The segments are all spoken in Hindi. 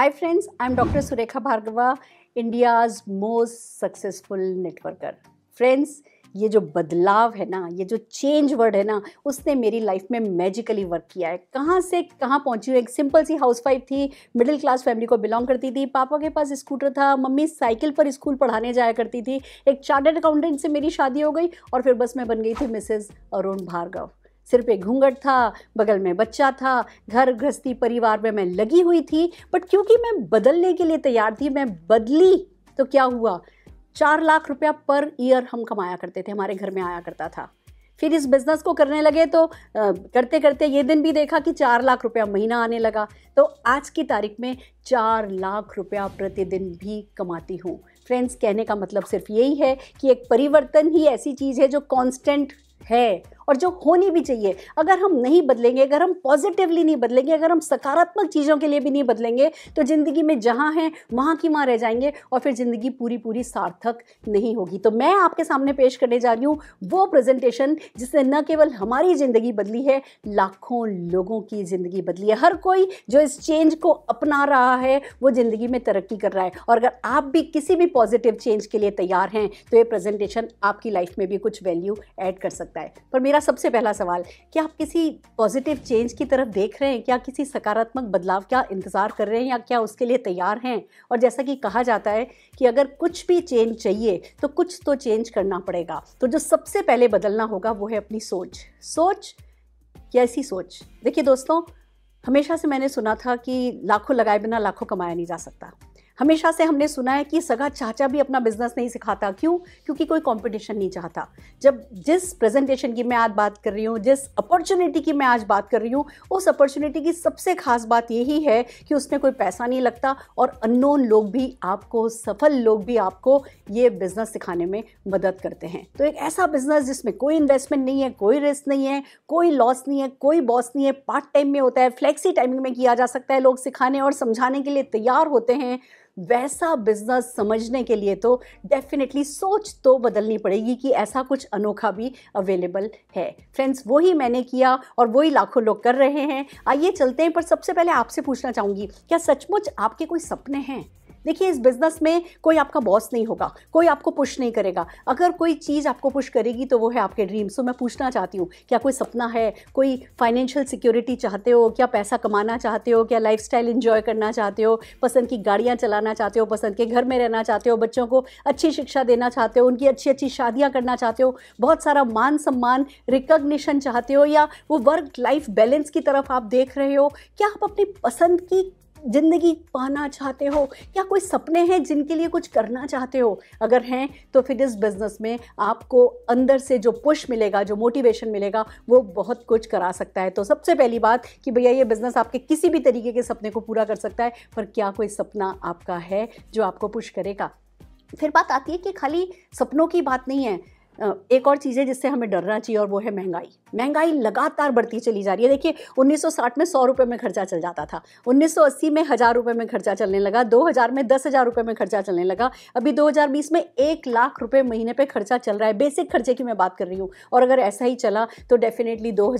Hi friends, I'm Dr. Surekha Bhargava, India's most successful networker. Friends, ये जो बदलाव है ना ये जो चेंज वर्ड है ना उसने मेरी लाइफ में मैजिकली वर्क किया है कहाँ से कहाँ पहुँची हूँ एक सिंपल सी हाउस वाइफ थी मिडिल क्लास फैमिली को बिलोंग करती थी पापा के पास स्कूटर था मम्मी साइकिल पर स्कूल पढ़ाने जाया करती थी एक चार्टर्ड अकाउंटेंट से मेरी शादी हो गई और फिर बस मैं बन गई थी मिसेज अरुण भार्गव सिर पे घूंघट था बगल में बच्चा था घर गृहस्थी परिवार में मैं लगी हुई थी बट क्योंकि मैं बदलने के लिए तैयार थी मैं बदली तो क्या हुआ चार लाख रुपया पर ईयर हम कमाया करते थे हमारे घर में आया करता था फिर इस बिज़नेस को करने लगे तो आ, करते करते ये दिन भी देखा कि चार लाख रुपया महीना आने लगा तो आज की तारीख में चार लाख रुपया प्रतिदिन भी कमाती हूँ फ्रेंड्स कहने का मतलब सिर्फ यही है कि एक परिवर्तन ही ऐसी चीज़ है जो कांस्टेंट है और जो होनी भी चाहिए अगर हम नहीं बदलेंगे अगर हम पॉजिटिवली नहीं बदलेंगे अगर हम सकारात्मक चीज़ों के लिए भी नहीं बदलेंगे तो ज़िंदगी में जहाँ हैं वहाँ की माँ रह जाएंगे और फिर ज़िंदगी पूरी पूरी सार्थक नहीं होगी तो मैं आपके सामने पेश करने जा रही हूँ वो प्रेजेंटेशन जिसने न केवल हमारी ज़िंदगी बदली है लाखों लोगों की ज़िंदगी बदली है हर कोई जो इस चेंज को अपना रहा है वो ज़िंदगी में तरक्की कर रहा है और अगर आप भी किसी भी पॉजिटिव चेंज के लिए तैयार हैं तो ये प्रेजेंटेशन आपकी लाइफ में भी कुछ वैल्यू ऐड कर सकता है पर मेरा मेरा सबसे पहला सवाल क्या आप किसी पॉजिटिव चेंज की तरफ देख रहे हैं क्या किसी सकारात्मक बदलाव का इंतज़ार कर रहे हैं या क्या उसके लिए तैयार हैं और जैसा कि कहा जाता है कि अगर कुछ भी चेंज चाहिए तो कुछ तो चेंज करना पड़ेगा तो जो सबसे पहले बदलना होगा वो है अपनी सोच सोच कैसी सोच देखिए दोस्तों हमेशा से मैंने सुना था कि लाखों लगाए बिना लाखों कमाया नहीं जा सकता हमेशा से हमने सुना है कि सगा चाचा भी अपना बिजनेस नहीं सिखाता क्यों क्योंकि कोई कंपटीशन नहीं चाहता जब जिस प्रेजेंटेशन की मैं आज बात कर रही हूँ जिस अपॉर्चुनिटी की मैं आज बात कर रही हूँ उस अपॉर्चुनिटी की सबसे खास बात यही है कि उसमें कोई पैसा नहीं लगता और अननोन लोग भी आपको सफल लोग भी आपको ये बिजनेस सिखाने में मदद करते हैं तो एक ऐसा बिजनेस जिसमें कोई इन्वेस्टमेंट नहीं है कोई रिस्क नहीं है कोई लॉस नहीं है कोई बॉस नहीं है पार्ट टाइम में होता है फ्लेक्सी टाइमिंग में किया जा सकता है लोग सिखाने और समझाने के लिए तैयार होते हैं वैसा बिजनेस समझने के लिए तो डेफिनेटली सोच तो बदलनी पड़ेगी कि ऐसा कुछ अनोखा भी अवेलेबल है फ्रेंड्स वही मैंने किया और वही लाखों लोग कर रहे हैं आइए चलते हैं पर सबसे पहले आपसे पूछना चाहूँगी क्या सचमुच आपके कोई सपने हैं देखिए इस बिज़नेस में कोई आपका बॉस नहीं होगा कोई आपको पुश नहीं करेगा अगर कोई चीज़ आपको पुश करेगी तो वो है आपके ड्रीम सो तो मैं पूछना चाहती हूँ क्या कोई सपना है कोई फाइनेंशियल सिक्योरिटी चाहते हो क्या पैसा कमाना चाहते हो क्या लाइफ स्टाइल इन्जॉय करना चाहते हो पसंद की गाड़ियाँ चलाना चाहते हो पसंद के घर में रहना चाहते हो बच्चों को अच्छी शिक्षा देना चाहते हो उनकी अच्छी अच्छी शादियाँ करना चाहते हो बहुत सारा मान सम्मान रिकग्निशन चाहते हो या वो वर्क लाइफ बैलेंस की तरफ आप देख रहे हो क्या आप अपनी पसंद की ज़िंदगी पाना चाहते हो या कोई सपने हैं जिनके लिए कुछ करना चाहते हो अगर हैं तो फिर इस बिज़नेस में आपको अंदर से जो पुश मिलेगा जो मोटिवेशन मिलेगा वो बहुत कुछ करा सकता है तो सबसे पहली बात कि भैया ये बिज़नेस आपके किसी भी तरीके के सपने को पूरा कर सकता है पर क्या कोई सपना आपका है जो आपको पुश करेगा फिर बात आती है कि खाली सपनों की बात नहीं है एक और चीज़ है जिससे हमें डरना चाहिए और वो है महंगाई महंगाई लगातार बढ़ती चली जा रही है देखिए 1960 में सौ रुपये में खर्चा चल जाता था 1980 में हज़ार रुपये में खर्चा चलने लगा 2000 में दस हज़ार रुपये में खर्चा चलने लगा अभी 2020 में एक लाख रुपये महीने पर खर्चा चल रहा है बेसिक खर्चे की मैं बात कर रही हूँ और अगर ऐसा ही चला तो डेफिनेटली दो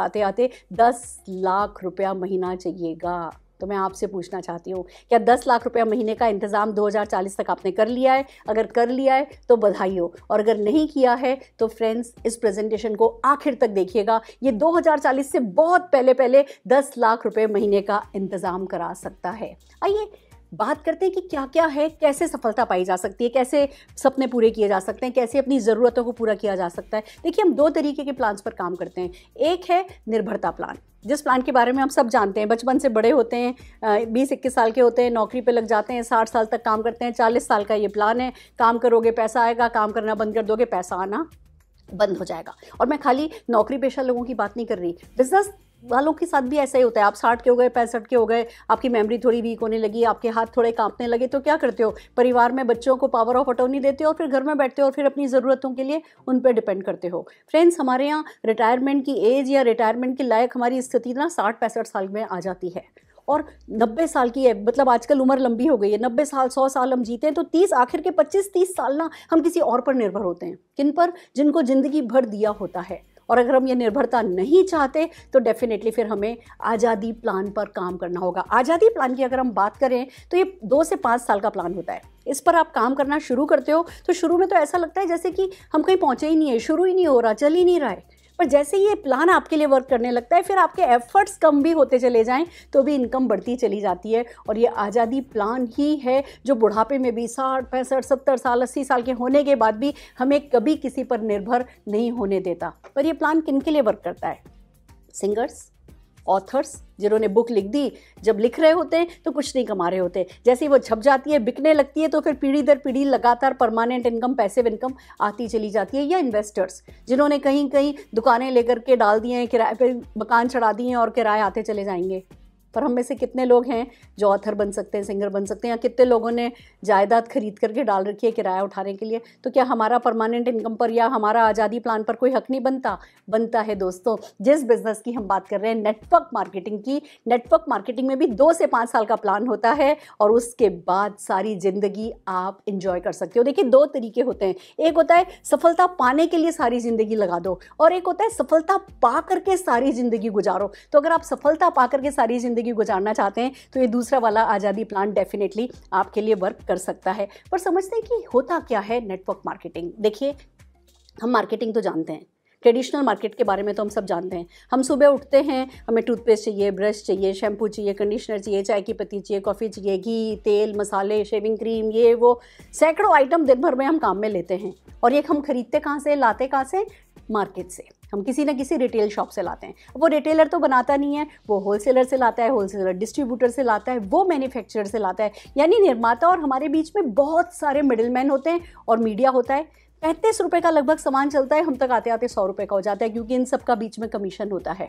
आते आते दस लाख रुपया महीना चाहिएगा तो मैं आपसे पूछना चाहती हूँ क्या दस लाख रुपया महीने का इंतज़ाम 2040 तक आपने कर लिया है अगर कर लिया है तो बधाई हो और अगर नहीं किया है तो फ्रेंड्स इस प्रेजेंटेशन को आखिर तक देखिएगा ये 2040 से बहुत पहले पहले दस लाख रुपये महीने का इंतज़ाम करा सकता है आइए बात करते हैं कि क्या क्या है कैसे सफलता पाई जा सकती है कैसे सपने पूरे किए जा सकते हैं कैसे अपनी ज़रूरतों को पूरा किया जा सकता है देखिए हम दो तरीके के प्लान्स पर काम करते हैं एक है निर्भरता प्लान जिस प्लान के बारे में हम सब जानते हैं बचपन से बड़े होते हैं बीस इक्कीस साल के होते हैं नौकरी पे लग जाते हैं साठ साल तक काम करते हैं चालीस साल का ये प्लान है काम करोगे पैसा आएगा काम करना बंद कर दोगे पैसा आना बंद हो जाएगा और मैं खाली नौकरी पेशा लोगों की बात नहीं कर रही बिजनेस वालों के साथ भी ऐसा ही होता है आप साठ के हो गए पैंसठ के हो गए आपकी मेमोरी थोड़ी वीक होने लगी आपके हाथ थोड़े कांपने लगे तो क्या करते हो परिवार में बच्चों को पावर ऑफ अटोर्नी देते हो और फिर घर में बैठते हो और फिर अपनी ज़रूरतों के लिए उन पर डिपेंड करते हो फ्रेंड्स हमारे यहाँ रिटायरमेंट की एज या रिटायरमेंट के लायक हमारी स्थिति ना साठ पैंसठ साल में आ जाती है और 90 साल की है मतलब आजकल उम्र लंबी हो गई है 90 साल 100 साल हम जीते हैं तो 30 आखिर के 25 30 साल ना हम किसी और पर निर्भर होते हैं किन पर जिनको ज़िंदगी भर दिया होता है और अगर हम ये निर्भरता नहीं चाहते तो डेफिनेटली फिर हमें आज़ादी प्लान पर काम करना होगा आज़ादी प्लान की अगर हम बात करें तो ये दो से पाँच साल का प्लान होता है इस पर आप काम करना शुरू करते हो तो शुरू में तो ऐसा लगता है जैसे कि हम कहीं पहुँचे ही नहीं है शुरू ही नहीं हो रहा चल ही नहीं रहा है पर जैसे ही ये प्लान आपके लिए वर्क करने लगता है फिर आपके एफर्ट्स कम भी होते चले जाएँ तो भी इनकम बढ़ती चली जाती है और ये आज़ादी प्लान ही है जो बुढ़ापे में भी साठ पैंसठ सत्तर साल अस्सी साल के होने के बाद भी हमें कभी किसी पर निर्भर नहीं होने देता पर यह प्लान किन के लिए वर्क करता है सिंगर्स ऑथर्स जिन्होंने बुक लिख दी जब लिख रहे होते हैं तो कुछ नहीं कमा रहे होते जैसे ही वो छप जाती है बिकने लगती है तो फिर पीढ़ी दर पीढ़ी लगातार परमानेंट इनकम पैसिव इनकम आती चली जाती है या इन्वेस्टर्स जिन्होंने कहीं कहीं दुकानें लेकर के डाल दिए हैं किराए पर मकान चढ़ा दिए हैं और किराए आते चले जाएंगे पर हम में से कितने लोग हैं जो ऑथर बन सकते हैं सिंगर बन सकते हैं या कितने लोगों ने जायदाद खरीद करके डाल रखी है किराया उठाने के लिए तो क्या हमारा परमानेंट इनकम पर या हमारा आज़ादी प्लान पर कोई हक नहीं बनता बनता है दोस्तों जिस बिज़नेस की हम बात कर रहे हैं नेटवर्क मार्केटिंग की नेटवर्क मार्केटिंग में भी दो से पाँच साल का प्लान होता है और उसके बाद सारी ज़िंदगी आप इंजॉय कर सकते हो देखिए दो तरीके होते हैं एक होता है सफलता पाने के लिए सारी ज़िंदगी लगा दो और एक होता है सफलता पा करके सारी ज़िंदगी गुजारो तो अगर आप सफलता पा करके सारी ज़िंदगी ज़िंदगी गुजारना चाहते हैं तो ये दूसरा वाला आज़ादी प्लान डेफिनेटली आपके लिए वर्क कर सकता है पर समझते हैं कि होता क्या है नेटवर्क मार्केटिंग देखिए हम मार्केटिंग तो जानते हैं ट्रेडिशनल मार्केट के बारे में तो हम सब जानते हैं हम सुबह उठते हैं हमें टूथपेस्ट चाहिए ब्रश चाहिए शैम्पू चाहिए कंडीशनर चाहिए चाय की पत्ती चाहिए कॉफ़ी चाहिए घी तेल मसाले शेविंग क्रीम ये वो सैकड़ों आइटम दिन भर में हम काम में लेते हैं और ये हम खरीदते कहाँ से लाते कहाँ से मार्केट से हम किसी ना किसी रिटेल शॉप से लाते हैं वो रिटेलर तो बनाता नहीं है वो होलसेलर से लाता है होलसेलर डिस्ट्रीब्यूटर से लाता है वो मैन्युफैक्चरर से लाता है यानी निर्माता और हमारे बीच में बहुत सारे मिडिलमैन होते हैं और मीडिया होता है पैंतीस रुपये का लगभग सामान चलता है हम तक आते आते सौ रुपये का हो जाता है क्योंकि इन सब का बीच में कमीशन होता है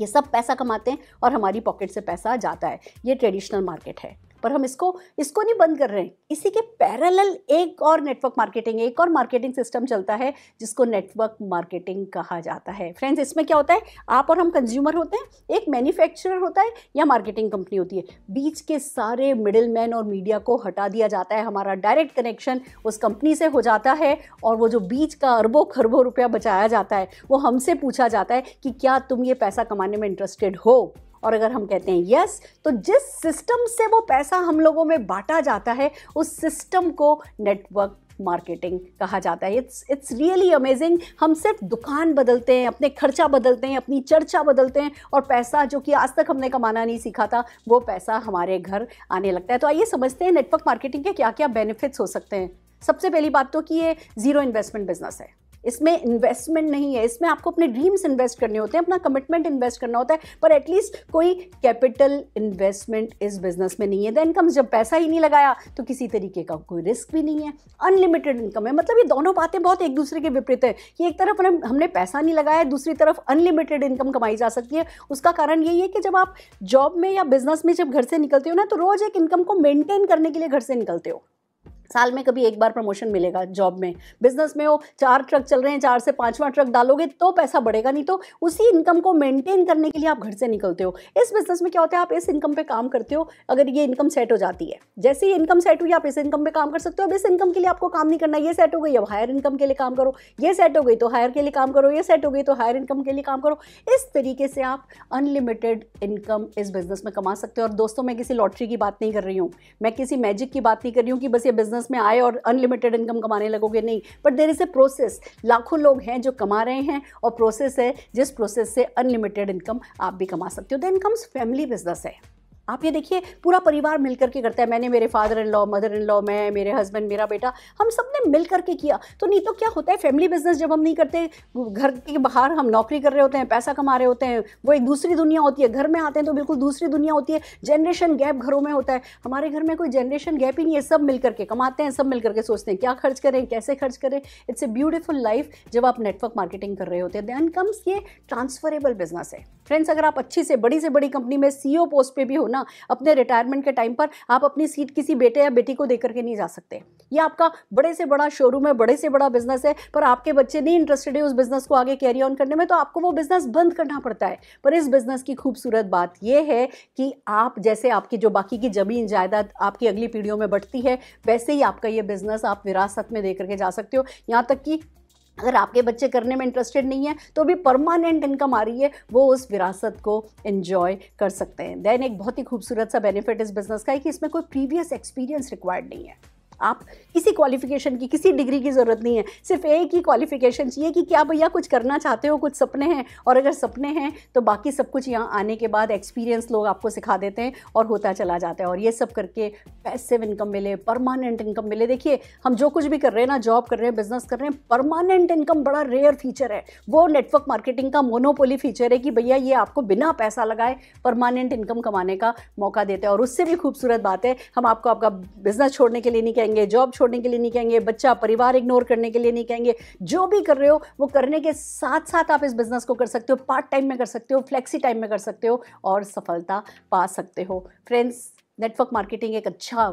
ये सब पैसा कमाते हैं और हमारी पॉकेट से पैसा जाता है ये ट्रेडिशनल मार्केट है पर हम इसको इसको नहीं बंद कर रहे हैं इसी के पैरेलल एक और नेटवर्क मार्केटिंग एक और मार्केटिंग सिस्टम चलता है जिसको नेटवर्क मार्केटिंग कहा जाता है फ्रेंड्स इसमें क्या होता है आप और हम कंज्यूमर होते हैं एक मैन्युफैक्चरर होता है या मार्केटिंग कंपनी होती है बीच के सारे मिडिल और मीडिया को हटा दिया जाता है हमारा डायरेक्ट कनेक्शन उस कंपनी से हो जाता है और वो जो बीच का अरबों खरबों रुपया बचाया जाता है वो हमसे पूछा जाता है कि क्या तुम ये पैसा कमाने में इंटरेस्टेड हो और अगर हम कहते हैं यस तो जिस सिस्टम से वो पैसा हम लोगों में बांटा जाता है उस सिस्टम को नेटवर्क मार्केटिंग कहा जाता है इट्स इट्स रियली अमेजिंग हम सिर्फ दुकान बदलते हैं अपने खर्चा बदलते हैं अपनी चर्चा बदलते हैं और पैसा जो कि आज तक हमने कमाना नहीं सीखा था वो पैसा हमारे घर आने लगता है तो आइए समझते हैं नेटवर्क मार्केटिंग के क्या क्या बेनिफिट्स हो सकते हैं सबसे पहली बात तो कि ये ज़ीरो इन्वेस्टमेंट बिजनेस है इसमें इन्वेस्टमेंट नहीं है इसमें आपको अपने ड्रीम्स इन्वेस्ट करने होते हैं अपना कमिटमेंट इन्वेस्ट करना होता है पर एटलीस्ट कोई कैपिटल इन्वेस्टमेंट इस बिजनेस में नहीं है देन कम्स जब पैसा ही नहीं लगाया तो किसी तरीके का कोई रिस्क भी नहीं है अनलिमिटेड इनकम है मतलब ये दोनों बातें बहुत एक दूसरे के विपरीत है कि एक तरफ हमने पैसा नहीं लगाया दूसरी तरफ अनलिमिटेड इनकम कमाई जा सकती है उसका कारण यही है कि जब आप जॉब में या बिजनेस में जब घर से निकलते हो ना तो रोज एक इनकम को मेंटेन करने के लिए घर से निकलते हो साल में कभी एक बार प्रमोशन मिलेगा जॉब में बिजनेस में वो चार ट्रक चल रहे हैं चार से पांचवा ट्रक डालोगे तो पैसा बढ़ेगा नहीं तो उसी इनकम को मेंटेन करने के लिए आप घर से निकलते हो इस बिजनेस में क्या होता है आप इस इनकम पे काम करते हो अगर ये इनकम सेट हो जाती है जैसे ही इनकम सेट हुई आप इस इनकम पे काम कर सकते हो अब इस इनकम के लिए आपको काम नहीं करना ये सेट हो गई अब हायर इनकम के लिए काम करो ये सेट हो गई तो हायर के लिए काम करो ये सेट हो गई तो हायर इनकम के लिए काम करो इस तरीके से आप अनलिमिटेड इनकम इस बिजनेस में कमा सकते हो और दोस्तों मैं किसी लॉटरी की बात नहीं कर रही हूँ मैं किसी मैजिक की बात नहीं कर रही हूँ कि बस ये बिजनेस बिजनेस में आए और अनलिमिटेड इनकम कमाने लगोगे नहीं but there is a process लाखों लोग हैं जो कमा रहे हैं और प्रोसेस है जिस प्रोसेस से अनलिमिटेड इनकम आप भी कमा सकते हो देन कम्स फैमिली बिजनेस है आप ये देखिए पूरा परिवार मिल करके करता है मैंने मेरे father in law mother in law मैं मेरे हस्बैंड मेरा बेटा हम सब ने मिल करके किया तो नहीं तो क्या होता है फैमिली बिजनेस जब हम नहीं करते घर के बाहर हम नौकरी कर रहे होते हैं पैसा कमा रहे होते हैं वो एक दूसरी दुनिया होती है घर में आते हैं तो बिल्कुल दूसरी दुनिया होती है जनरेशन गैप घरों में होता है हमारे घर में कोई जनरेशन गैप ही नहीं है सब मिल करके कमाते हैं सब मिल करके सोचते हैं क्या खर्च करें कैसे खर्च करें इट्स ए ब्यूटिफुल लाइफ जब आप नेटवर्क मार्केटिंग कर रहे होते हैं देन कम्स ये ट्रांसफरेबल बिजनेस है फ्रेंड्स अगर आप अच्छी से बड़ी से बड़ी कंपनी में सीईओ पोस्ट e पे भी हो ना अपने रिटायरमेंट के टाइम पर आप अपनी सीट किसी बेटे या बेटी को देकर के नहीं जा सकते ये आपका बड़े से बड़ा शोरूम है बड़े से बड़ा बिजनेस है पर आपके बच्चे नहीं इंटरेस्टेड है उस बिजनेस को आगे कैरी ऑन करने में तो आपको वो बिजनेस बंद करना पड़ता है पर इस बिजनेस की खूबसूरत बात यह है कि आप जैसे आपकी जो बाकी की जमीन जायदाद आपकी अगली पीढ़ियों में बढ़ती है वैसे ही आपका ये बिजनेस आप विरासत में दे करके जा सकते हो यहाँ तक कि अगर आपके बच्चे करने में इंटरेस्टेड नहीं है तो भी परमानेंट इनकम आ रही है वो उस विरासत को इन्जॉय कर सकते हैं देन एक बहुत ही खूबसूरत सा बेनिफिट इस बिज़नेस का है कि इसमें कोई प्रीवियस एक्सपीरियंस रिक्वायर्ड नहीं है आप किसी क्वालिफिकेशन की किसी डिग्री की ज़रूरत नहीं है सिर्फ एक ही क्वालिफिकेशन चाहिए कि क्या भैया कुछ करना चाहते हो कुछ सपने हैं और अगर सपने हैं तो बाकी सब कुछ यहाँ आने के बाद एक्सपीरियंस लोग आपको सिखा देते हैं और होता चला जाता है और ये सब करके पैसिव इनकम मिले परमानेंट इनकम मिले देखिए हम जो कुछ भी कर रहे हैं ना जॉब कर रहे हैं बिजनेस कर रहे हैं परमानेंट इनकम बड़ा रेयर फीचर है वो नेटवर्क मार्केटिंग का मोनोपोली फीचर है कि भैया ये आपको बिना पैसा लगाए परमानेंट इनकम कमाने का मौका देता है और उससे भी खूबसूरत बात है हम आपको आपका बिजनेस छोड़ने के लिए नहीं कह कहेंगे जॉब छोड़ने के लिए नहीं कहेंगे बच्चा परिवार इग्नोर करने के लिए नहीं कहेंगे जो भी कर रहे हो वो करने के साथ साथ आप इस बिज़नेस को कर सकते हो पार्ट टाइम में कर सकते हो फ्लेक्सी टाइम में कर सकते हो और सफलता पा सकते हो फ्रेंड्स नेटवर्क मार्केटिंग एक अच्छा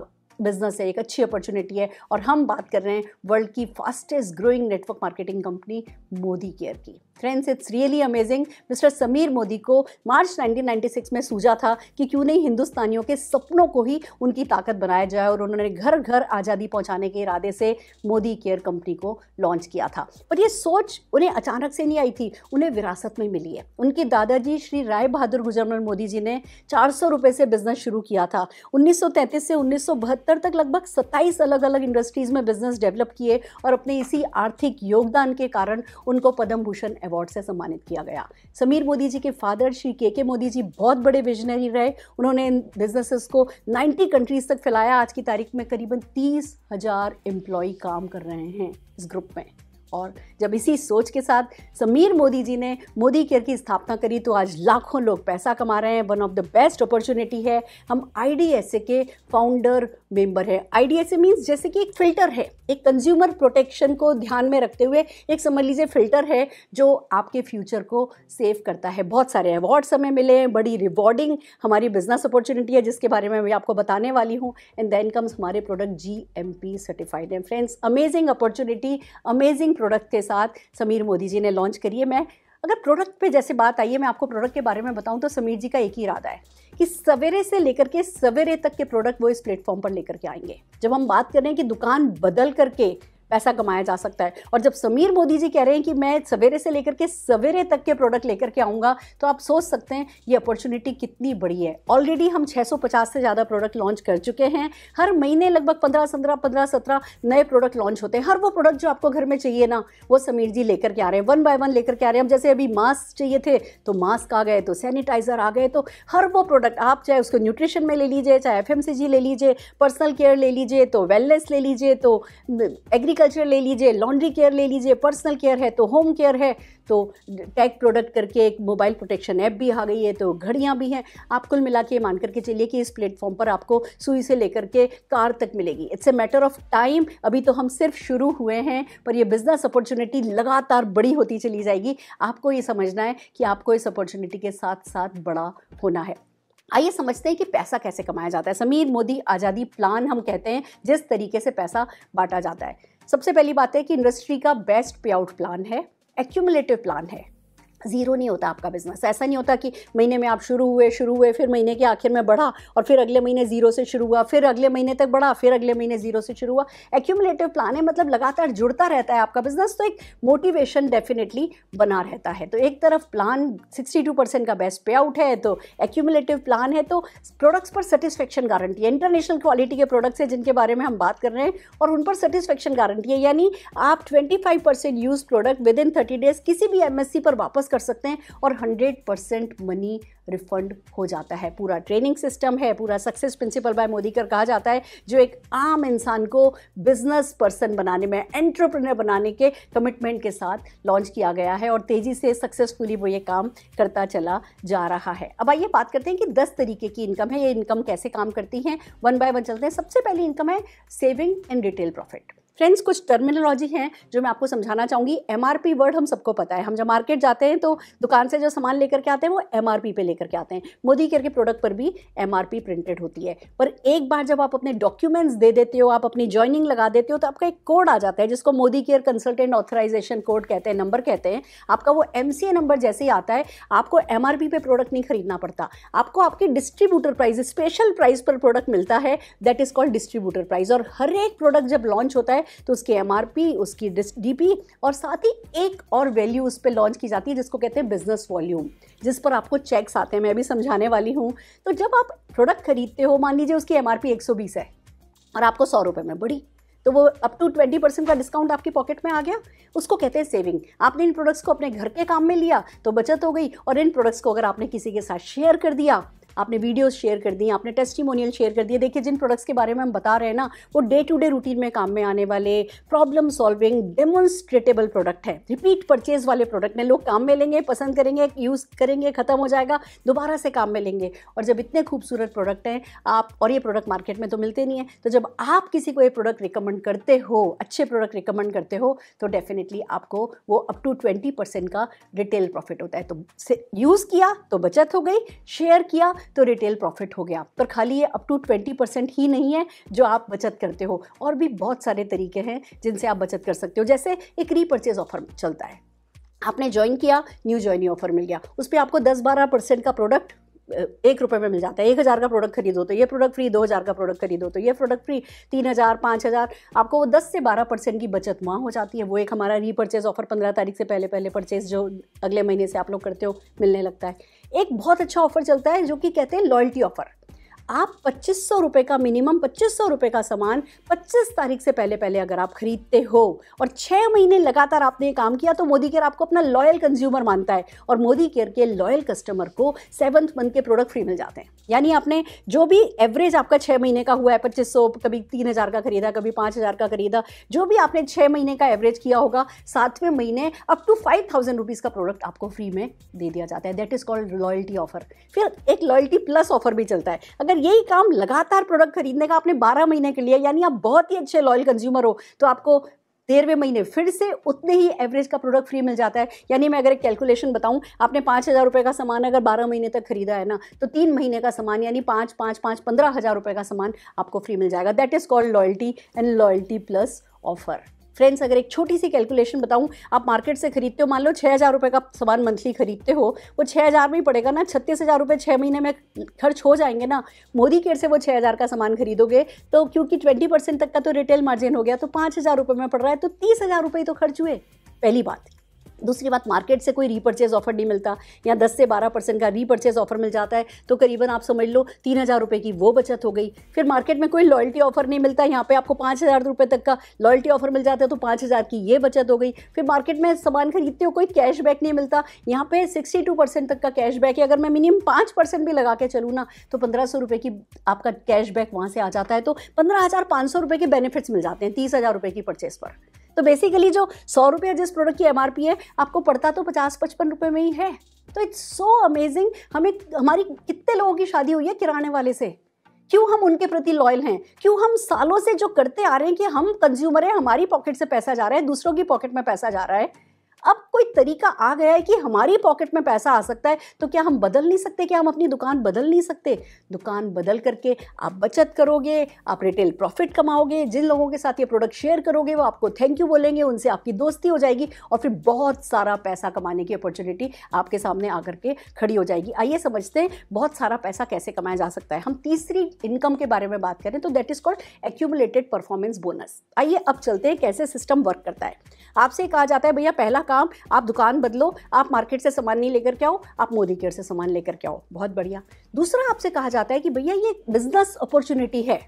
बिजनेस है एक अच्छी अपॉर्चुनिटी है और हम बात कर रहे हैं वर्ल्ड की fastest growing network marketing company Modi care की friends it's really amazing mister Sameer Modi को मार्च 1996 में सूझा था कि क्यों नहीं हिंदुस्तानियों के सपनों को ही उनकी ताकत बनाया जाए और उन्होंने घर घर आज़ादी पहुंचाने के इरादे से मोदी केयर कंपनी को लॉन्च किया था पर यह सोच उन्हें अचानक से नहीं आई थी उन्हें विरासत में मिली है उनके दादाजी श्री राय बहादुर गुजरमल मोदी जी ने चार सौ से बिजनेस शुरू किया था उन्नीस से उन्नीस तक लगभग सत्ताईस अलग अलग इंडस्ट्रीज़ में बिजनेस डेवलप किए और अपने इसी आर्थिक योगदान के कारण उनको पद्म भूषण अवार्ड से सम्मानित किया गया समीर मोदी जी के फादर श्री के के मोदी जी बहुत बड़े विजनरी रहे उन्होंने इन बिजनेसेस को 90 कंट्रीज तक फैलाया आज की तारीख में करीबन तीस हज़ार एम्प्लॉय काम कर रहे हैं इस ग्रुप में और जब इसी सोच के साथ समीर मोदी जी ने मोदी केयर की स्थापना करी तो आज लाखों लोग पैसा कमा रहे हैं one of the best opportunity है हम आई के फाउंडर मेंबर है आई डी मीन्स जैसे कि एक फिल्टर है एक कंज्यूमर प्रोटेक्शन को ध्यान में रखते हुए एक समझ लीजिए फिल्टर है जो आपके फ्यूचर को सेव करता है बहुत सारे अवार्ड्स हमें मिले हैं बड़ी रिवॉर्डिंग हमारी बिजनेस अपॉर्चुनिटी है जिसके बारे में मैं आपको बताने वाली हूँ एंड देन कम्स हमारे प्रोडक्ट जी सर्टिफाइड हैं friends amazing opportunity amazing product के साथ समीर मोदी जी ने लॉन्च करी है मैं अगर प्रोडक्ट पे जैसे बात आई है मैं आपको प्रोडक्ट के बारे में बताऊं तो समीर जी का एक ही इरादा है कि सवेरे से लेकर के सवेरे तक के प्रोडक्ट वो इस प्लेटफॉर्म पर लेकर के आएंगे जब हम बात करें कि दुकान बदल करके पैसा कमाया जा सकता है और जब समीर मोदी जी कह रहे हैं कि मैं सवेरे से लेकर के सवेरे तक के प्रोडक्ट लेकर के आऊँगा तो आप सोच सकते हैं ये अपॉर्चुनिटी कितनी बड़ी है ऑलरेडी हम 650 से ज़्यादा प्रोडक्ट लॉन्च कर चुके हैं हर महीने लगभग पंद्रह सत्रह पंद्रह सत्रह नए प्रोडक्ट लॉन्च होते हैं हर वो प्रोडक्ट जो आपको घर में चाहिए ना वो समीर जी लेकर के आ रहे हैं वन बाय वन लेकर के आ रहे हैं हम जैसे अभी मास्क चाहिए थे तो मास्क आ गए तो सैनिटाइज़र आ गए तो हर वो प्रोडक्ट आप चाहे उसको न्यूट्रिशन में ले लीजिए चाहे एफ ले लीजिए पर्सनल केयर ले लीजिए तो वेलनेस ले लीजिए तो एग्री एग्रीकल्चर ले लीजिए लॉन्ड्री केयर ले लीजिए पर्सनल केयर है तो होम केयर है तो टैग प्रोडक्ट करके एक मोबाइल प्रोटेक्शन ऐप भी आ गई है तो घड़ियाँ भी हैं आप कुल मिला के मान करके चलिए कि इस प्लेटफॉर्म पर आपको सुई से लेकर के कार तक मिलेगी it's a matter of time अभी तो हम सिर्फ शुरू हुए हैं पर यह बिजनेस अपॉर्चुनिटी लगातार बड़ी होती चली जाएगी आपको ये समझना है कि आपको इस अपॉर्चुनिटी के साथ साथ बड़ा होना है आइए समझते हैं कि पैसा कैसे कमाया जाता है समीर मोदी आज़ादी प्लान हम कहते हैं जिस तरीके से पैसा बांटा जाता है सबसे पहली बात है कि इंडस्ट्री का बेस्ट पे आउट प्लान है एक्यूमुलेटिव प्लान है ज़ीरो नहीं होता आपका बिज़नेस ऐसा नहीं होता कि महीने में आप शुरू हुए शुरू हुए फिर महीने के आखिर में बढ़ा और फिर अगले महीने ज़ीरो से शुरू हुआ फिर अगले महीने तक बढ़ा फिर अगले महीने ज़ीरो से शुरू हुआ एक्यूमलेटिव प्लान है मतलब लगातार जुड़ता रहता है आपका बिज़नेस तो एक मोटिवेशन डेफिनेटली बना रहता है तो एक तरफ प्लान सिक्सटी टू परसेंट का बेस्ट पे आउट है तो एक्यूमलेटिव प्लान है तो प्रोडक्ट्स पर सेटिस्फेक्शन गारंटी है इंटरनेशनल क्वालिटी के प्रोडक्ट्स हैं जिनके बारे में हम बात कर रहे हैं और उन पर सेटिस्फेक्शन गारंटी है यानी आप twenty five percent use product within thirty days किसी भी एम पर वापस कर सकते हैं और 100 परसेंट मनी रिफंड हो जाता है पूरा ट्रेनिंग सिस्टम है पूरा सक्सेस प्रिंसिपल बाय मोदी कर कहा जाता है जो एक आम इंसान को बिजनेस पर्सन बनाने में एंट्रप्रनर बनाने के कमिटमेंट के साथ लॉन्च किया गया है और तेज़ी से सक्सेसफुली वो ये काम करता चला जा रहा है अब आइए बात करते हैं कि दस तरीके की इनकम है ये इनकम कैसे काम करती हैं वन बाय वन चलते हैं सबसे पहली इनकम है saving in retail profit friends कुछ टर्मिनोलॉजी हैं जो मैं आपको समझाना चाहूँगी एम वर्ड हम सबको पता है हम जब मार्केट जाते हैं तो दुकान से जो सामान लेकर के आते हैं वो एम पे लेकर के आते हैं मोदी केयर के प्रोडक्ट पर भी एम प्रिंटेड होती है पर एक बार जब आप अपने डॉक्यूमेंट्स दे देते हो आप अपनी ज्वाइनिंग लगा देते हो तो आपका एक कोड आ जाता है जिसको Modicare consultant authorization code कहते हैं नंबर कहते हैं आपका वो एम नंबर जैसे ही आता है आपको एम पे प्रोडक्ट नहीं खरीदना पड़ता आपको आपके डिस्ट्रीब्यूटर प्राइस स्पेशल प्राइस पर प्रोडक्ट मिलता है that is called distributor price और हर एक प्रोडक्ट जब लॉन्च होता है है तो उसकी एम उसकी डी और साथ ही एक और वैल्यू उस पर लॉन्च की जाती है जिसको कहते हैं बिजनेस वॉल्यूम जिस पर आपको चेक्स आते हैं मैं भी समझाने वाली हूँ तो जब आप प्रोडक्ट खरीदते हो मान लीजिए उसकी एम आर है और आपको सौ रुपये में बड़ी तो वो अप टू ट्वेंटी परसेंट का डिस्काउंट आपकी पॉकेट में आ गया उसको कहते हैं सेविंग आपने इन प्रोडक्ट्स को अपने घर के काम में लिया तो बचत हो गई और इन प्रोडक्ट्स को अगर आपने किसी के साथ शेयर कर दिया आपने वीडियोस शेयर कर दिए आपने टेस्टिमोनियल शेयर कर दिए देखिए जिन प्रोडक्ट्स के बारे में हम बता रहे हैं ना वो डे टू डे रूटीन में काम में आने वाले प्रॉब्लम सॉल्विंग डेमोन्स्ट्रेटेबल प्रोडक्ट है रिपीट परचेज वाले प्रोडक्ट हैं लोग काम में लेंगे पसंद करेंगे यूज़ करेंगे ख़त्म हो जाएगा दोबारा से काम में लेंगे और जब इतने खूबसूरत प्रोडक्ट हैं आप और ये प्रोडक्ट मार्केट में तो मिलते नहीं है तो जब आप किसी को ये प्रोडक्ट रिकमेंड करते हो अच्छे प्रोडक्ट रिकमेंड करते हो तो डेफिनेटली आपको वो अप टू ट्वेंटी परसेंट का रिटेल प्रॉफिट होता है तो यूज़ किया तो बचत हो गई शेयर किया तो रिटेल प्रॉफिट हो गया पर खाली ये अप टू ट्वेंटी परसेंट ही नहीं है जो आप बचत करते हो और भी बहुत सारे तरीके हैं जिनसे आप बचत कर सकते हो जैसे एक रीपर्चेज ऑफर चलता है आपने ज्वाइन किया न्यू ज्वाइनिंग ऑफर मिल गया उस पर आपको दस बारह परसेंट का प्रोडक्ट एक रुपये में मिल जाता है एक हज़ार का प्रोडक्ट खरीदो तो ये प्रोडक्ट फ्री दो हज़ार का प्रोडक्ट खरीदो तो ये प्रोडक्ट फ्री तीन हज़ार पाँच हज़ार आपको वो दस से बारह परसेंट की बचत वहाँ हो जाती है वो एक हमारा रीपर्चेज ऑफर पंद्रह तारीख से पहले पहले परचेज जो अगले महीने से आप लोग करते हो मिलने लगता है एक बहुत अच्छा ऑफर चलता है जो कि कहते हैं लॉयल्टी ऑफर आप पच्चीस सौ रुपये का मिनिमम पच्चीस सौ रुपये का सामान पच्चीस तारीख से पहले पहले अगर आप खरीदते हो और छः महीने लगातार आपने ये काम किया तो मोदी केयर आपको अपना लॉयल कंज्यूमर मानता है और मोदी केयर के लॉयल कस्टमर को सेवन्थ मंथ के प्रोडक्ट फ्री मिल जाते हैं यानी आपने जो भी एवरेज आपका छः महीने का हुआ है पच्चीस सौ कभी तीन हज़ार का खरीदा कभी पाँच हज़ार का खरीदा जो भी आपने छः महीने का एवरेज किया होगा सातवें महीने up to five thousand rupees का प्रोडक्ट आपको फ्री में दे दिया जाता है that is called loyalty offer फिर एक लॉयल्टी प्लस ऑफर भी चलता है अगर यही काम लगातार प्रोडक्ट खरीदने का आपने बारह महीने के लिए यानी आप बहुत ही अच्छे लॉयल कंज्यूमर हो तो आपको तेरहवें महीने फिर से उतने ही एवरेज का प्रोडक्ट फ्री मिल जाता है यानी मैं अगर एक कैलकुलेशन बताऊं आपने पाँच हज़ार रुपये का सामान अगर बारह महीने तक खरीदा है ना तो तीन महीने का सामान यानी पाँच पाँच पाँच पंद्रह हज़ार रुपये का सामान आपको फ्री मिल जाएगा that is called loyalty and loyalty plus offer friends अगर एक छोटी सी कैलकुलेशन बताऊं आप मार्केट से खरीदते हो मान लो छः हज़ार रुपये का सामान मंथली खरीदते हो वो छः हज़ार में ही पड़ेगा ना छत्तीस हज़ार रुपये छः महीने में खर्च हो जाएंगे ना मोदी केयर से वो छः हज़ार का सामान खरीदोगे तो क्योंकि ट्वेंटी परसेंट तक का तो रिटेल मार्जिन हो गया तो पाँच हज़ार रुपये में पड़ रहा है तो तीस हज़ार रुपये तो खर्च हुए पहली बात दूसरी बात मार्केट से कोई रीपर्चेज ऑफर नहीं मिलता या 10 से 12 परसेंट का रीपर्चेज ऑफर मिल जाता है तो करीबन आप समझ लो तीन हज़ार रुपये की वो बचत हो गई फिर मार्केट में कोई लॉयल्टी ऑफर नहीं मिलता यहाँ पे आपको पाँच हज़ार रुपये तक का लॉयल्टी ऑफर मिल जाता है तो पाँच हज़ार की ये बचत हो गई फिर मार्केट में सामान खरीदते हो कोई कैशबैक नहीं मिलता यहाँ पे सिक्सटी टू परसेंट तक का कैशबैक है अगर मैं मिनिमम पाँच परसेंट भी लगा के चलूँ ना तो पंद्रह सौ रुपये की आपका कैशबैक वहाँ से आ जाता है तो पंद्रह हज़ार पाँच सौ रुपये के बेनिफिट्स मिल जाते हैं तीस हज़ार रुपये की परचेज़ पर तो बेसिकली जो सौ रुपया जिस प्रोडक्ट की एम है आपको पड़ता तो पचास पचपन रुपये में ही है तो इट्स सो अमेजिंग हमें हमारी कितने लोगों की शादी हुई है किराने वाले से क्यों हम उनके प्रति लॉयल हैं क्यों हम सालों से जो करते आ रहे हैं कि हम कंज्यूमर हैं हमारी पॉकेट से पैसा जा रहा है दूसरों की पॉकेट में पैसा जा रहा है अब कोई तरीका आ गया है कि हमारी पॉकेट में पैसा आ सकता है तो क्या हम बदल नहीं सकते क्या हम अपनी दुकान बदल नहीं सकते दुकान बदल करके आप बचत करोगे आप रिटेल प्रॉफिट कमाओगे जिन लोगों के साथ ये प्रोडक्ट शेयर करोगे वो आपको थैंक यू बोलेंगे उनसे आपकी दोस्ती हो जाएगी और फिर बहुत सारा पैसा कमाने की अपॉर्चुनिटी आपके सामने आकर के खड़ी हो जाएगी आइए समझते हैं बहुत सारा पैसा कैसे कमाया जा सकता है हम तीसरी इनकम के बारे में बात करें तो that is called accumulated performance bonus आइए अब चलते हैं कैसे सिस्टम वर्क करता है आपसे कहा जाता है भैया पहला काम आप दुकान बदलो आप मार्केट से सामान नहीं लेकर के आओ आप मोदी केयर से सामान लेकर के आओ बहुत बढ़िया दूसरा आपसे कहा जाता है कि भैया ये बिजनेस अपॉर्चुनिटी है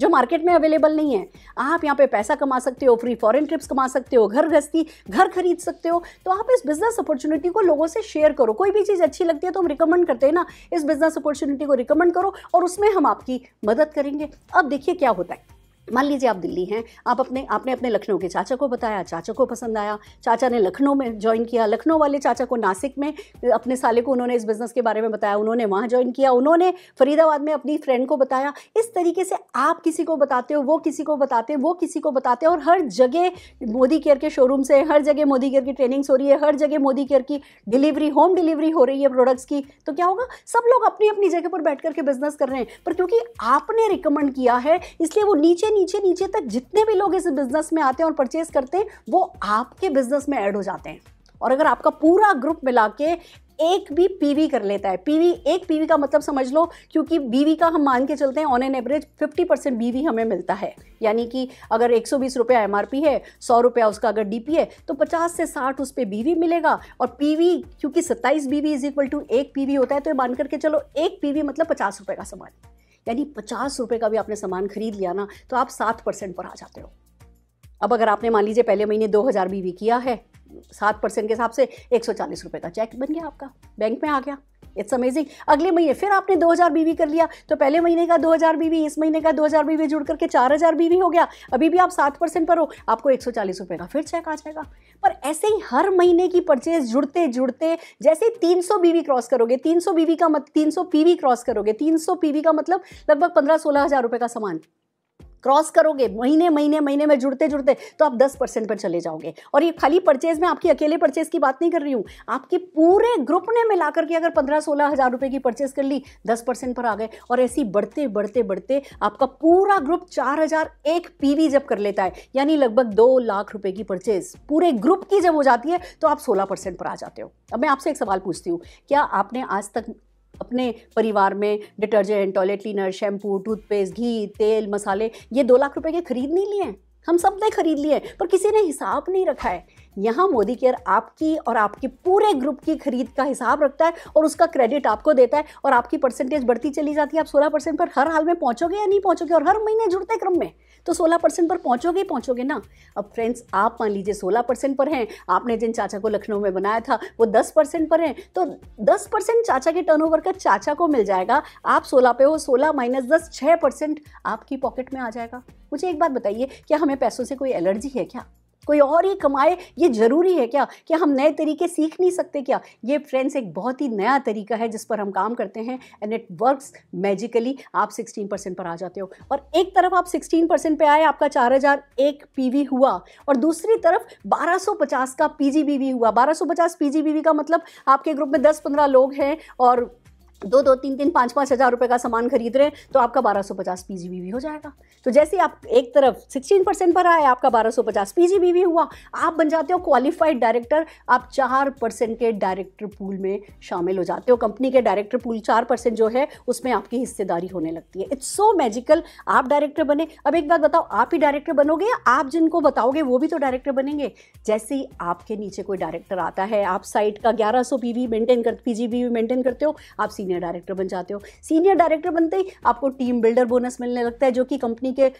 जो मार्केट में अवेलेबल नहीं है आप यहाँ पे पैसा कमा सकते हो फ्री फॉरेन ट्रिप्स कमा सकते हो घर गृहस्थी घर खरीद सकते हो तो आप इस बिजनेस अपॉर्चुनिटी को लोगों से शेयर करो कोई भी चीज़ अच्छी लगती है तो हम रिकमेंड करते हैं ना इस बिजनेस अपॉर्चुनिटी को रिकमेंड करो और उसमें हम आपकी मदद करेंगे अब देखिए क्या होता है मान लीजिए आप दिल्ली हैं आप अपने आपने अपने लखनऊ के चाचा को बताया चाचा को पसंद आया चाचा ने लखनऊ में ज्वाइन किया लखनऊ वाले चाचा को नासिक में अपने साले को उन्होंने इस बिज़नेस के बारे में बताया उन्होंने वहाँ ज्वाइन किया उन्होंने फरीदाबाद में अपनी फ्रेंड को बताया इस तरीके से आप किसी को बताते हो वो किसी को बताते हैं वो किसी को बताते हैं और हर जगह मोदी केयर के शोरूम से हर जगह मोदी केयर की ट्रेनिंग्स हो रही है हर जगह मोदी केयर की डिलीवरी होम डिलीवरी हो रही है प्रोडक्ट्स की तो क्या होगा सब लोग अपनी अपनी जगह पर बैठ करके बिजनेस कर रहे हैं पर क्योंकि आपने रिकमेंड किया है इसलिए वो नीचे नीचे नीचे तक जितने भी लोग इस बिजनेस में आते हैं और परचेज करते हैं वो आपके बिजनेस में ऐड हो जाते हैं और अगर आपका पूरा ग्रुप मिला के एक भी पीवी कर लेता है पीवी एक पीवी का मतलब समझ लो क्योंकि बीवी का हम मान के चलते हैं ऑन एन एवरेज 50 परसेंट बीवी हमें मिलता है यानी कि अगर एक सौ बीस रुपया एम है सौ रुपया उसका अगर डी है तो 50 से 60 उस पर बीवी मिलेगा और पीवी क्योंकि 27 बीवी इज इक्वल टू एक पीवी होता है तो मान करके चलो एक पीवी मतलब पचास रुपये का सामान यानी पचास रुपये का भी आपने सामान खरीद लिया ना तो आप सात परसेंट पर आ जाते हो अब अगर आपने मान लीजिए पहले महीने दो हज़ार बीवी किया है सात परसेंट के हिसाब से एक सौ चालीस रुपये का चेक बन गया आपका बैंक में आ गया इट्स अमेजिंग अगले महीने फिर आपने 2000 बीवी कर लिया तो पहले महीने का 2000 बीवी इस महीने का 2000 बीवी जुड़ करके 4000 बीवी हो गया अभी भी आप सात परसेंट पर हो आपको एक रुपए का फिर चेक आ जाएगा पर ऐसे ही हर महीने की परचेज जुड़ते जुड़ते जैसे तीन सौ बीवी क्रॉस करोगे तीन सौ बीवी का मत तीन सौ पीवी क्रॉस करोगे तीन सौ पीवी का मतलब लगभग पंद्रह सोलह हजार रुपये का सामान क्रॉस करोगे महीने महीने महीने में जुड़ते जुड़ते तो आप दस परसेंट पर चले जाओगे और ये खाली परचेज में आपकी अकेले परचेज की बात नहीं कर रही हूँ आपके पूरे ग्रुप ने मिला करके अगर पंद्रह सोलह हज़ार रुपये की परचेज कर ली दस परसेंट पर आ गए और ऐसी बढ़ते बढ़ते बढ़ते आपका पूरा ग्रुप चार हज़ार एक पी जब कर लेता है यानी लगभग दो लाख रुपये की परचेज पूरे ग्रुप की जब हो जाती है तो आप सोलह परसेंट पर आ जाते हो अब मैं आपसे एक सवाल पूछती हूँ क्या आपने आज तक अपने परिवार में detergent toilet cleaner shampoo toothpaste घी तेल मसाले ये दो लाख रुपए के खरीद नहीं लिए हम सब ने खरीद लिए पर किसी ने हिसाब नहीं रखा है यहाँ मोदी केयर आपकी और आपके पूरे ग्रुप की खरीद का हिसाब रखता है और उसका क्रेडिट आपको देता है और आपकी परसेंटेज बढ़ती चली जाती है आप सोलह परसेंट पर हर हाल में पहुँचोगे या नहीं पहुँचोगे और हर महीने जुड़ते क्रम में तो 16 परसेंट पर पहुंचोगे पहुंचोगे ना अब फ्रेंड्स आप मान लीजिए 16 परसेंट पर हैं आपने जिन चाचा को लखनऊ में बनाया था वो 10 परसेंट पर हैं तो 10 परसेंट चाचा के टर्न का चाचा को मिल जाएगा आप 16 पे हो 16 माइनस दस छः परसेंट आपकी पॉकेट में आ जाएगा मुझे एक बात बताइए क्या हमें पैसों से कोई एलर्जी है क्या कोई और ही कमाए ये ज़रूरी है क्या कि हम नए तरीके सीख नहीं सकते क्या ये फ्रेंड्स एक बहुत ही नया तरीका है जिस पर हम काम करते हैं एंड इट वर्क्स मैजिकली आप 16 परसेंट पर आ जाते हो और एक तरफ आप 16 परसेंट पर आए आपका चार हज़ार एक पी हुआ और दूसरी तरफ 1250 का पी वी हुआ 1250 पी का मतलब आपके ग्रुप में दस पंद्रह लोग हैं और दो दो तीन तीन पाँच पाँच हज़ार रुपये का सामान खरीद रहे हैं तो आपका बारह सौ पचास पी जी बी हो जाएगा तो जैसे आप एक तरफ सिक्सटीन परसेंट पर आए आपका बारह सौ पचास पी जी बी वी हुआ आप बन जाते हो क्वालिफाइड डायरेक्टर आप चार परसेंट के डायरेक्टर पूल में शामिल हो जाते हो कंपनी के डायरेक्टर पूल चार परसेंट जो है उसमें आपकी हिस्सेदारी होने लगती है इट्स सो मैजिकल आप डायरेक्टर बने अब एक बात बताओ आप ही डायरेक्टर बनोगे या आप जिनको बताओगे वो भी तो डायरेक्टर बनेंगे जैसे ही आपके नीचे कोई डायरेक्टर आता है आप साइट का ग्यारह सौ पी वी मेंटेन कर पी जी बी मेंटेन करते हो आप सीनियर सीनियर डायरेक्टर बन जाते हो सीनियर डायरेक्टर बनते ही आपको टीम बिल्डर बोनस मिलने लगता है जो कि कंपनी के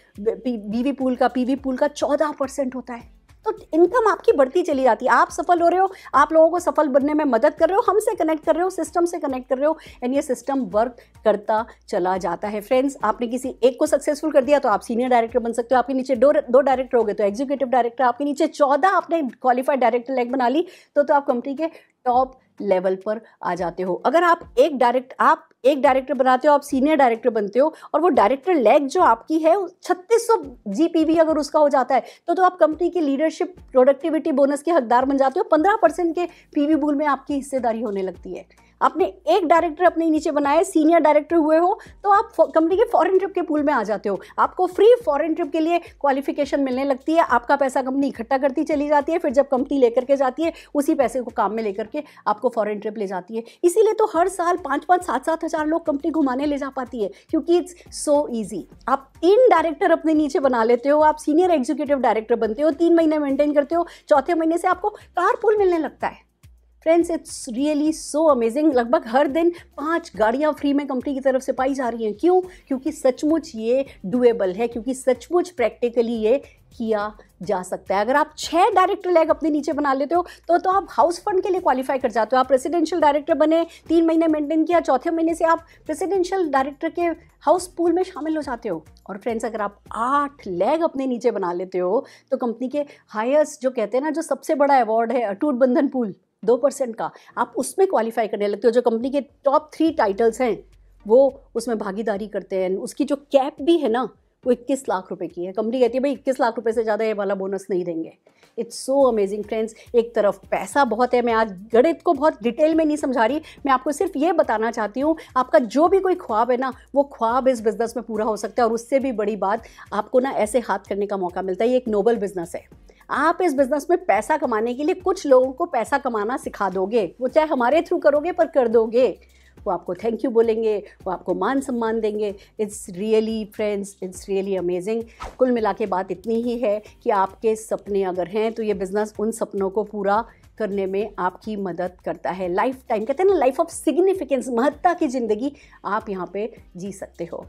बीवी पूल का पीवी पूल का चौदह परसेंट होता है तो इनकम आपकी बढ़ती चली जाती है आप सफल हो रहे हो आप लोगों को सफल बनने में मदद कर रहे हो हमसे कनेक्ट कर रहे हो सिस्टम से कनेक्ट कर रहे हो एंड ये सिस्टम वर्क करता चला जाता है फ्रेंड्स आपने किसी एक को सक्सेसफुल कर दिया तो आप सीनियर डायरेक्टर बन सकते हो आपके नीचे दो दो डायरेक्टर हो गए तो एग्जीक्यूटिव डायरेक्टर आपके नीचे चौदह आपने क्वालिफाइड डायरेक्टर लेग बना ली तो, तो आप कंपनी के टॉप लेवल पर आ जाते हो अगर आप एक डायरेक्ट आप एक डायरेक्टर बनाते हो आप सीनियर डायरेक्टर बनते हो और वो डायरेक्टर लैग जो आपकी है छत्तीस सौ जी अगर उसका हो जाता है तो तो आप कंपनी की लीडरशिप प्रोडक्टिविटी बोनस के हकदार बन जाते हो पंद्रह परसेंट के पी वी में आपकी हिस्सेदारी होने लगती है आपने एक डायरेक्टर अपने नीचे बनाए सीनियर डायरेक्टर हुए हो तो आप कंपनी के फॉरेन ट्रिप के पूल में आ जाते हो आपको फ्री फॉरेन ट्रिप के लिए क्वालिफिकेशन मिलने लगती है आपका पैसा कंपनी इकट्ठा करती चली जाती है फिर जब कंपनी लेकर के जाती है उसी पैसे को काम में लेकर के आपको फॉरन ट्रिप ले जाती है इसीलिए तो हर साल पाँच पाँच सात सात हज़ार लोग कंपनी घुमाने ले जा पाती है क्योंकि इट्स सो ईजी आप तीन डायरेक्टर अपने नीचे बना लेते हो आप सीनियर एग्जीक्यूटिव डायरेक्टर बनते हो तीन महीने मेंटेन करते हो चौथे महीने से आपको कार पूल मिलने लगता है friends it's really so amazing लगभग हर दिन पांच गाड़ियां फ्री में कंपनी की तरफ से पाई जा रही हैं क्यों क्योंकि सचमुच ये डुएबल है क्योंकि सचमुच प्रैक्टिकली ये किया जा सकता है अगर आप छः डायरेक्टर लेग अपने नीचे बना लेते हो तो तो आप हाउस फंड के लिए क्वालिफाई कर जाते हो आप प्रेसिडेंशियल डायरेक्टर बने तीन महीने मेंटेन किया चौथे महीने से आप प्रेसिडेंशियल डायरेक्टर के हाउस पूल में शामिल हो जाते हो और फ्रेंड्स अगर आप आठ लेग अपने नीचे बना लेते हो तो कंपनी के हाइस्ट जो कहते हैं ना जो सबसे बड़ा अवार्ड है अटूट बंधन पूल दो परसेंट का आप उसमें क्वालिफाई करने लगते हो जो कंपनी के टॉप थ्री टाइटल्स हैं वो उसमें भागीदारी करते हैं उसकी जो कैप भी है ना वो इक्कीस लाख रुपए की है कंपनी कहती है भाई इक्कीस लाख रुपए से ज़्यादा ये वाला बोनस नहीं देंगे इट्स सो अमेजिंग फ्रेंड्स एक तरफ पैसा बहुत है मैं आज गणित को बहुत डिटेल में नहीं समझा रही मैं आपको सिर्फ ये बताना चाहती हूँ आपका जो भी कोई ख्वाब है ना वो ख्वाब इस बिज़नेस में पूरा हो सकता है और उससे भी बड़ी बात आपको ना ऐसे हाथ करने का मौका मिलता है ये एक नोबल बिज़नेस है आप इस बिजनेस में पैसा कमाने के लिए कुछ लोगों को पैसा कमाना सिखा दोगे वो चाहे हमारे थ्रू करोगे पर कर दोगे वो आपको थैंक यू बोलेंगे वो आपको मान सम्मान देंगे it's really friends it's really amazing कुल मिला के बात इतनी ही है कि आपके सपने अगर हैं तो ये बिज़नेस उन सपनों को पूरा करने में आपकी मदद करता है लाइफ टाइम कहते हैं ना लाइफ ऑफ सिग्निफिकेंस महत्ता की ज़िंदगी आप यहाँ पे जी सकते हो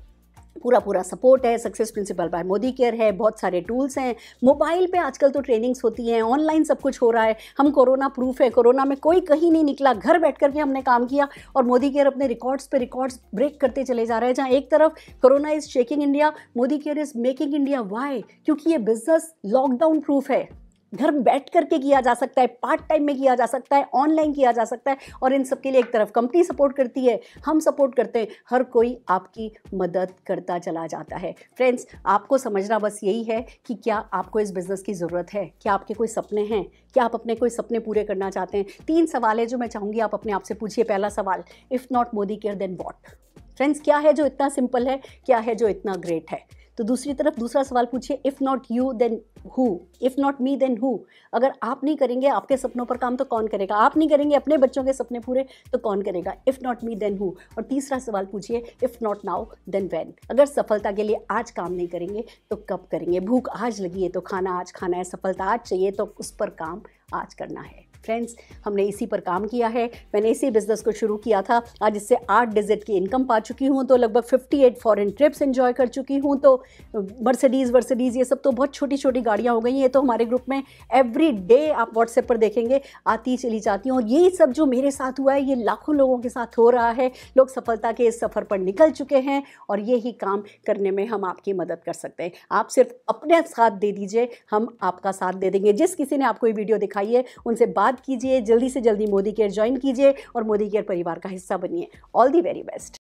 पूरा पूरा सपोर्ट है success principle by Modicare है बहुत सारे टूल्स हैं मोबाइल पे आजकल तो ट्रेनिंग्स होती हैं ऑनलाइन सब कुछ हो रहा है हम कोरोना प्रूफ है कोरोना में कोई कहीं नहीं निकला घर बैठ कर भी हमने काम किया और मोदी केयर अपने रिकॉर्ड्स पे रिकॉर्ड्स ब्रेक करते चले जा रहे हैं जहाँ एक तरफ corona is shaking India Modicare is making India why क्योंकि ये बिजनेस लॉकडाउन प्रूफ है घर बैठ करके किया जा सकता है पार्ट टाइम में किया जा सकता है ऑनलाइन किया जा सकता है और इन सब के लिए एक तरफ कंपनी सपोर्ट करती है हम सपोर्ट करते हैं हर कोई आपकी मदद करता चला जाता है फ्रेंड्स आपको समझना बस यही है कि क्या आपको इस बिज़नेस की ज़रूरत है क्या आपके कोई सपने हैं क्या आप अपने कोई सपने पूरे करना चाहते हैं तीन सवाल है जो मैं चाहूँगी आप अपने आप से पूछिए पहला सवाल if not Modicare then what friends क्या है जो इतना सिंपल है क्या है जो इतना ग्रेट है तो दूसरी तरफ दूसरा सवाल पूछिए if not you then who if not me then who अगर आप नहीं करेंगे आपके सपनों पर काम तो कौन करेगा आप नहीं करेंगे अपने बच्चों के सपने पूरे तो कौन करेगा if not me then who और तीसरा सवाल पूछिए if not now then when अगर सफलता के लिए आज काम नहीं करेंगे तो कब करेंगे भूख आज लगी है तो खाना आज खाना है सफलता आज चाहिए तो उस पर काम आज करना है फ्रेंड्स हमने इसी पर काम किया है मैंने इसी बिज़नेस को शुरू किया था आज इससे आठ डिजिट की इनकम पा चुकी हूँ तो लगभग fifty eight foreign trips enjoy कर चुकी हूँ तो मर्सडीज़ वर्सडीज़ ये सब तो बहुत छोटी छोटी गाड़ियाँ हो गई हैं तो हमारे ग्रुप में एवरी डे आप व्हाट्सएप पर देखेंगे आती चली जाती हूँ और ये सब जो मेरे साथ हुआ है ये लाखों लोगों के साथ हो रहा है लोग सफलता के इस सफ़र पर निकल चुके हैं और ये काम करने में हम आपकी मदद कर सकते हैं आप सिर्फ अपने साथ दे दीजिए हम आपका साथ दे देंगे जिस किसी ने आपको ये वीडियो दिखाई है उनसे बात याद कीजिए जल्दी से जल्दी मोदी केयर ज्वाइन कीजिए और मोदी केयर परिवार का हिस्सा बनिए ऑल दी वेरी बेस्ट